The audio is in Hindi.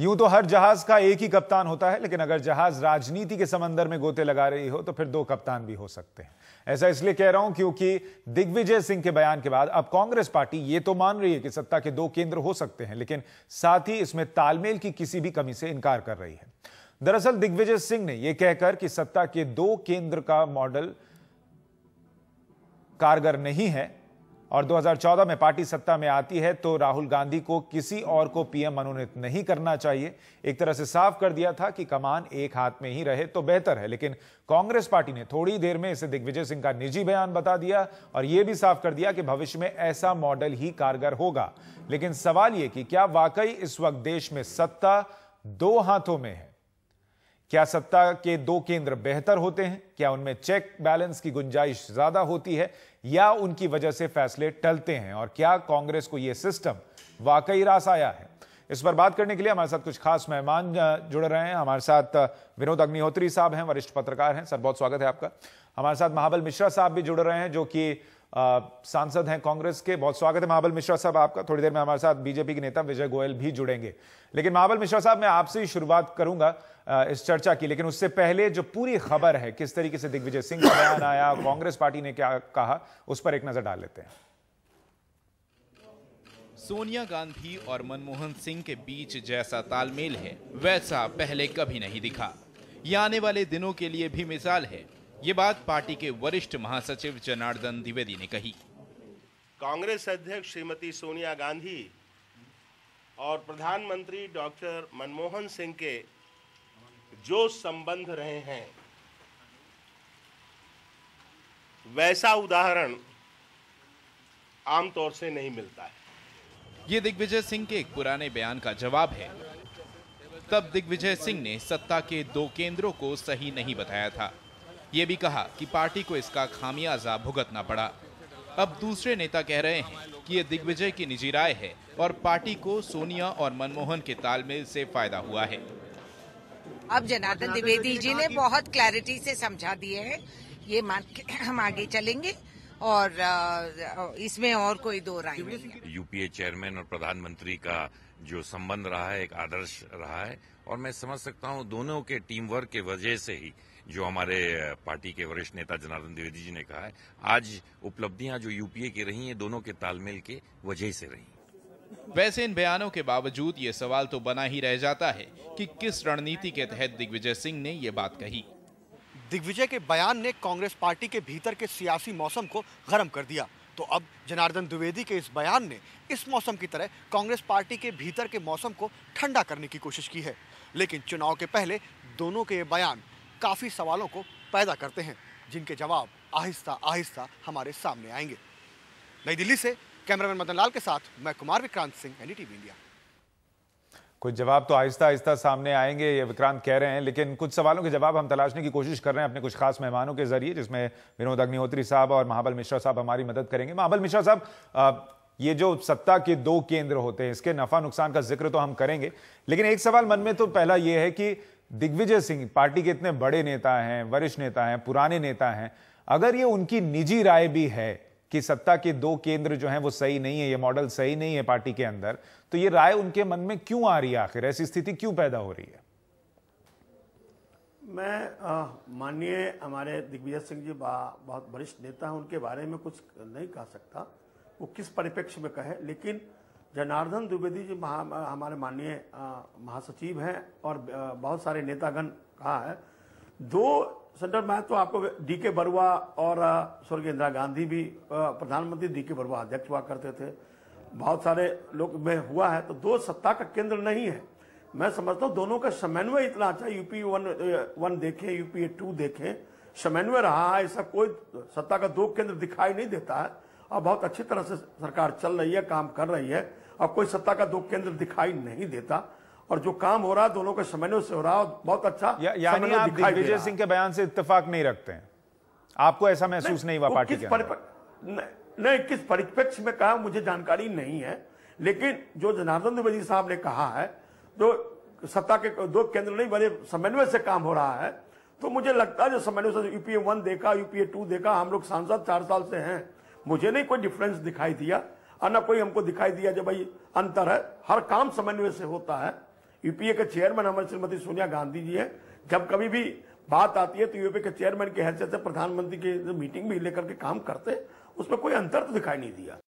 यूं तो हर जहाज का एक ही कप्तान होता है लेकिन अगर जहाज राजनीति के समंदर में गोते लगा रही हो तो फिर दो कप्तान भी हो सकते हैं ऐसा इसलिए कह रहा हूं क्योंकि दिग्विजय सिंह के बयान के बाद अब कांग्रेस पार्टी ये तो मान रही है कि सत्ता के दो केंद्र हो सकते हैं लेकिन साथ ही इसमें तालमेल की किसी भी कमी से इनकार कर रही है दरअसल दिग्विजय सिंह ने यह कहकर कि सत्ता के दो केंद्र का मॉडल कारगर नहीं है और 2014 में पार्टी सत्ता में आती है तो राहुल गांधी को किसी और को पीएम मनोनीत नहीं करना चाहिए एक तरह से साफ कर दिया था कि कमान एक हाथ में ही रहे तो बेहतर है लेकिन कांग्रेस पार्टी ने थोड़ी देर में इसे दिग्विजय सिंह का निजी बयान बता दिया और यह भी साफ कर दिया कि भविष्य में ऐसा मॉडल ही कारगर होगा लेकिन सवाल यह कि क्या वाकई इस वक्त देश में सत्ता दो हाथों में है क्या सत्ता के दो केंद्र बेहतर होते हैं क्या उनमें चेक बैलेंस की गुंजाइश ज्यादा होती है या उनकी वजह से फैसले टलते हैं और क्या कांग्रेस को यह सिस्टम वाकई रास आया है इस पर बात करने के लिए हमारे साथ कुछ खास मेहमान जुड़ रहे हैं हमारे साथ विनोद अग्निहोत्री साहब हैं वरिष्ठ पत्रकार हैं सर बहुत स्वागत है आपका हमारे साथ महाबल मिश्रा साहब भी जुड़ रहे हैं जो कि सांसद हैं कांग्रेस के बहुत स्वागत है महाबल मिश्रा साहब आपका थोड़ी देर में हमारे साथ बीजेपी के नेता विजय गोयल भी जुड़ेंगे लेकिन महाबल मिश्रा साहब मैं आपसे ही शुरुआत करूंगा इस चर्चा की लेकिन उससे पहले जो पूरी खबर है किस तरीके से दिग्विजय सिंह का बयान आया कांग्रेस पार्टी ने क्या कहा उस पर एक नजर डाल लेते हैं सोनिया गांधी और मनमोहन सिंह के बीच जैसा तालमेल है वैसा पहले कभी नहीं दिखा ये आने वाले दिनों के लिए भी मिसाल है ये बात पार्टी के वरिष्ठ महासचिव जनार्दन द्विवेदी ने कही कांग्रेस अध्यक्ष श्रीमती सोनिया गांधी और प्रधानमंत्री डॉक्टर मनमोहन सिंह के जो संबंध रहे हैं वैसा उदाहरण आमतौर से नहीं मिलता है ये दिग्विजय सिंह के एक पुराने बयान का जवाब है तब दिग्विजय सिंह ने सत्ता के दो केंद्रों को सही नहीं बताया था ये भी कहा कि पार्टी को इसका खामियाजा भुगतना पड़ा अब दूसरे नेता कह रहे हैं कि ये दिग्विजय की निजी राय है और पार्टी को सोनिया और मनमोहन के तालमेल से फायदा हुआ है अब जनार्दन द्विवेदी जी ने बहुत क्लैरिटी से समझा दिए है ये मान के हम आगे चलेंगे और इसमें और कोई दो राय नहीं यूपीए चेयरमैन और प्रधानमंत्री का जो संबंध रहा है एक आदर्श रहा है और मैं समझ सकता हूँ दोनों के टीम वर्क के वजह से ही जो हमारे पार्टी के वरिष्ठ नेता जनार्दन द्विवेदी जी ने कहा है आज उपलब्धियां जो यूपीए की रही हैं दोनों के तालमेल के वजह से रही वैसे इन बयानों के बावजूद ये सवाल तो बना ही रह जाता है कि किस रणनीति के तहत दिग्विजय सिंह ने ये बात कही दिग्विजय के बयान ने कांग्रेस पार्टी के भीतर के सियासी मौसम को गर्म कर दिया तो अब जनार्दन द्विवेदी के इस बयान ने इस मौसम की तरह कांग्रेस पार्टी के भीतर के मौसम को ठंडा करने की कोशिश की है लेकिन चुनाव के पहले दोनों के ये बयान काफ़ी सवालों को पैदा करते हैं जिनके जवाब आहिस्ता आहिस्ता हमारे सामने आएंगे नई दिल्ली से कैमरामैन मदन लाल के साथ मैं कुमार विक्रांत सिंह एनडीटीवी इंडिया कुछ जवाब तो आहिस्ता आहिस्ता सामने आएंगे ये विक्रांत कह रहे हैं लेकिन कुछ सवालों के जवाब हम तलाशने की कोशिश कर रहे हैं अपने कुछ खास मेहमानों के जरिए जिसमें विनोद अग्निहोत्री साहब और महाबल मिश्रा साहब हमारी मदद करेंगे महाबल मिश्रा साहब ये जो सत्ता के दो केंद्र होते हैं इसके नफा नुकसान का जिक्र तो हम करेंगे लेकिन एक सवाल मन में तो पहला ये है कि दिग्विजय सिंह पार्टी के इतने बड़े नेता हैं वरिष्ठ नेता हैं पुराने नेता हैं अगर ये उनकी निजी राय भी है कि सत्ता के दो केंद्र जो हैं वो सही नहीं है ये मॉडल सही नहीं है पार्टी के अंदर तो ये राय उनके मन में क्यों आ रही है आखिर ऐसी स्थिति क्यों पैदा हो रही है मैं माननीय हमारे दिग्विजय सिंह जी बहुत वरिष्ठ नेता हैं उनके बारे में कुछ नहीं कह सकता वो किस परिप्रेक्ष्य में कहे लेकिन जनार्दन द्विवेदी जी महा हमारे माननीय महासचिव हैं और बहुत सारे नेतागण कहा है दो सेंटर में तो आपको डी के बरुआ और स्वर्गीय इंदिरा गांधी भी प्रधानमंत्री डी के बरुआ अध्यक्ष हुआ करते थे बहुत सारे लोग में हुआ है तो दो सत्ता का केंद्र नहीं है मैं समझता हूँ दोनों का समन्वय इतना अच्छा यूपी वन वन देखें यूपी टू देखें समन्वय रहा है ऐसा कोई सत्ता का दो केंद्र दिखाई नहीं देता है और बहुत अच्छी तरह से सरकार चल रही है काम कर रही है अब कोई सत्ता का दो केंद्र दिखाई नहीं देता और जो काम हो रहा है दोनों के समन्वय से हो रहा है बहुत अच्छा या, यानी सिंह के बयान से इतफाक नहीं रखते हैं आपको ऐसा महसूस नहीं हुआ पार्टी नहीं किस परिप्रेक्ष्य में कहा मुझे जानकारी नहीं है लेकिन जो जनार्दन द्विवेदी साहब ने कहा है जो सत्ता के दो केंद्र नहीं बने समन्वय से काम हो रहा है तो मुझे लगता है जो समन्वय से यूपीए वन देखा यूपीए टू देखा हम लोग सांसद चार साल से हैं मुझे नहीं कोई डिफरेंस दिखाई दिया और ना कोई हमको दिखाई दिया जो भाई अंतर है हर काम समन्वय से होता है यूपीए के चेयरमैन हमारे श्रीमती सोनिया गांधी जी है जब कभी भी बात आती है तो यूपीए के चेयरमैन की हैसियत से प्रधानमंत्री की मीटिंग भी लेकर के काम करते उसमें कोई अंतर तो दिखाई नहीं दिया